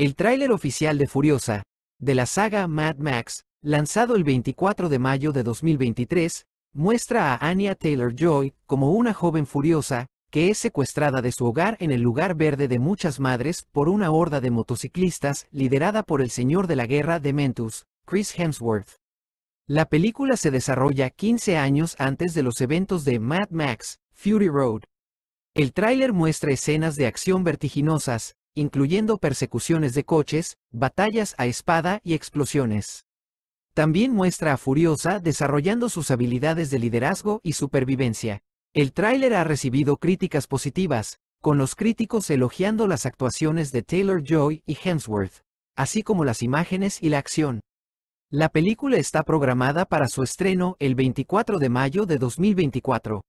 El tráiler oficial de Furiosa, de la saga Mad Max, lanzado el 24 de mayo de 2023, muestra a Anya Taylor-Joy como una joven furiosa, que es secuestrada de su hogar en el lugar verde de muchas madres por una horda de motociclistas liderada por el señor de la guerra de Mentus, Chris Hemsworth. La película se desarrolla 15 años antes de los eventos de Mad Max, Fury Road. El tráiler muestra escenas de acción vertiginosas, incluyendo persecuciones de coches, batallas a espada y explosiones. También muestra a Furiosa desarrollando sus habilidades de liderazgo y supervivencia. El tráiler ha recibido críticas positivas, con los críticos elogiando las actuaciones de Taylor Joy y Hemsworth, así como las imágenes y la acción. La película está programada para su estreno el 24 de mayo de 2024.